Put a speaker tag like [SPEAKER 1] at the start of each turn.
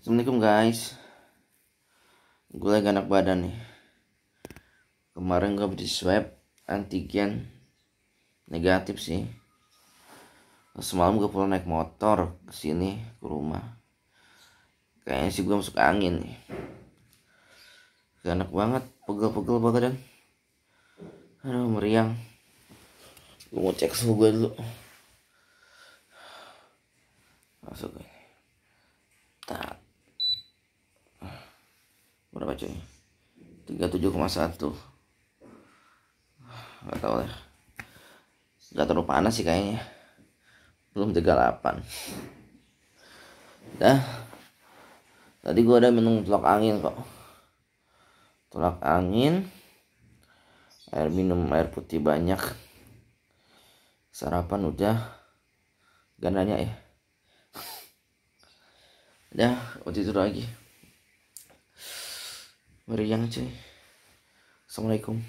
[SPEAKER 1] Assalamualaikum guys Gue lagi anak badan nih Kemarin gue di swab Antigen Negatif sih Semalam gue pulang naik motor ke sini ke rumah Kayaknya sih gue masuk angin nih Gak enak banget Pegel-pegel badan Aduh meriang Gue mau cek suhu gue dulu Masuk gue coy 37,1 Gak tau lah Gak terlalu panas sih kayaknya belum 38 dah tadi gua ada minum tulak angin kok tulak angin air minum air putih banyak sarapan udah gak nanya ya udah waktu itu lagi meriang cuy assalamualaikum